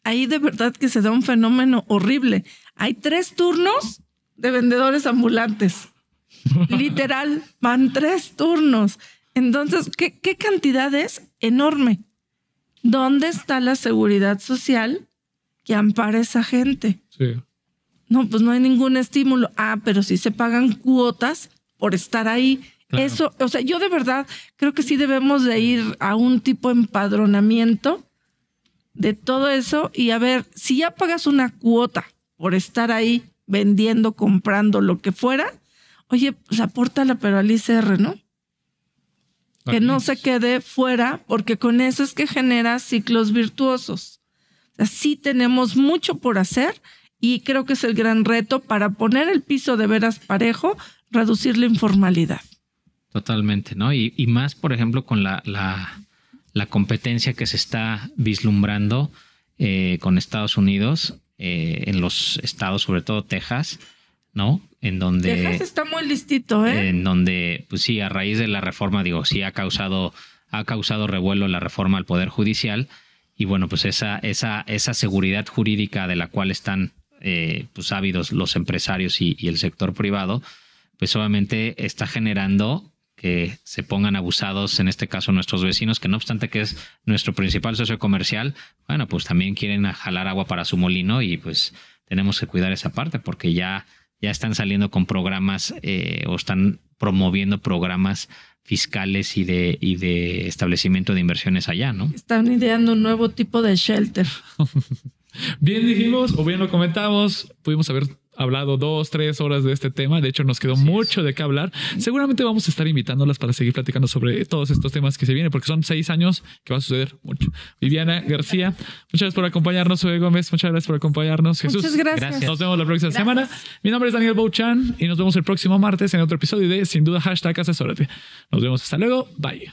Ahí de verdad que se da un fenómeno horrible. Hay tres turnos de vendedores ambulantes. (laughs) Literal, van tres turnos. Entonces, ¿qué, cantidad es? Enorme. ¿Dónde está la seguridad social que ampara a esa gente? Sí. No, pues no hay ningún estímulo. Ah, pero sí se pagan cuotas por estar ahí. Eso, o sea, yo de verdad creo que sí debemos de ir a un tipo de empadronamiento de todo eso y a ver, si ya pagas una cuota por estar ahí, vendiendo, comprando, lo que fuera, oye, pues apórtala, pero al ICR, ¿no? Que no se quede fuera, porque con eso es que genera ciclos virtuosos. Así tenemos mucho por hacer y creo que es el gran reto para poner el piso de veras parejo, reducir la informalidad. Totalmente, ¿no? Y, más, por ejemplo, con la, la, competencia que se está vislumbrando eh, con Estados Unidos, eh, en los estados, sobre todo Texas, ¿no? En donde... Texas está muy listito, ¿eh? En donde, pues sí, a raíz de la reforma, digo, sí ha causado, ha causado revuelo la reforma al Poder Judicial y bueno, pues esa, esa, esa seguridad jurídica de la cual están eh, pues ávidos los empresarios y, el sector privado, pues obviamente está generando que se pongan abusados, en este caso nuestros vecinos, que no obstante que es nuestro principal socio comercial, bueno, pues también quieren jalar agua para su molino y pues tenemos que cuidar esa parte porque ya, ya están saliendo con programas eh, o están promoviendo programas fiscales y de, y de establecimiento de inversiones allá, ¿no? Están ideando un nuevo tipo de shelter. (laughs) bien dijimos o bien lo comentamos, pudimos haber hablado dos, tres horas de este tema. De hecho, nos quedó mucho de qué hablar. Seguramente vamos a estar invitándolas para seguir platicando sobre todos estos temas que se vienen, porque son seis años que va a suceder mucho. Viviana García, muchas gracias por acompañarnos. Soy Gómez, muchas gracias por acompañarnos. Jesús, muchas gracias. Nos vemos la próxima semana. Mi nombre es Daniel Bouchan y nos vemos el próximo martes en otro episodio de Sin Duda Hashtag Asesórate. Nos vemos hasta luego. Bye.